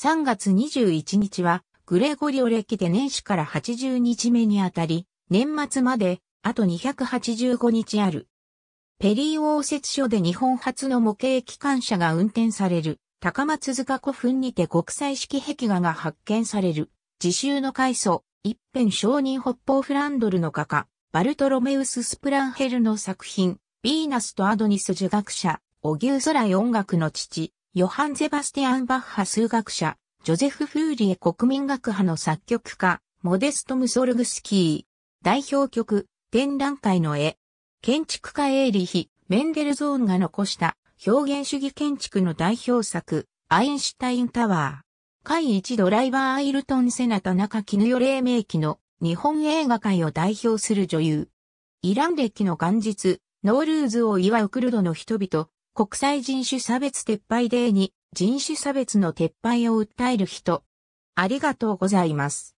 3月21日は、グレゴリオ歴で年始から80日目にあたり、年末まで、あと285日ある。ペリー応接所で日本初の模型機関車が運転される、高松塚古墳にて国際式壁画が発見される、自習の階層、一辺承認北方フランドルの画家、バルトロメウス・スプランヘルの作品、ヴィーナスとアドニス受学者、オギューソライ音楽の父、ヨハン・ゼバスティアン・バッハ数学者、ジョゼフ・フーリエ国民学派の作曲家、モデスト・ムソルグスキー。代表曲、展覧会の絵。建築家エーリヒ、メンデルゾーンが残した表現主義建築の代表作、アインシュタインタワー。会一ドライバー・アイルトン・セナ・田中絹代黎明期の日本映画界を代表する女優。イラン歴の元日、ノールーズを祝うクルドの人々、国際人種差別撤廃デーに人種差別の撤廃を訴える人。ありがとうございます。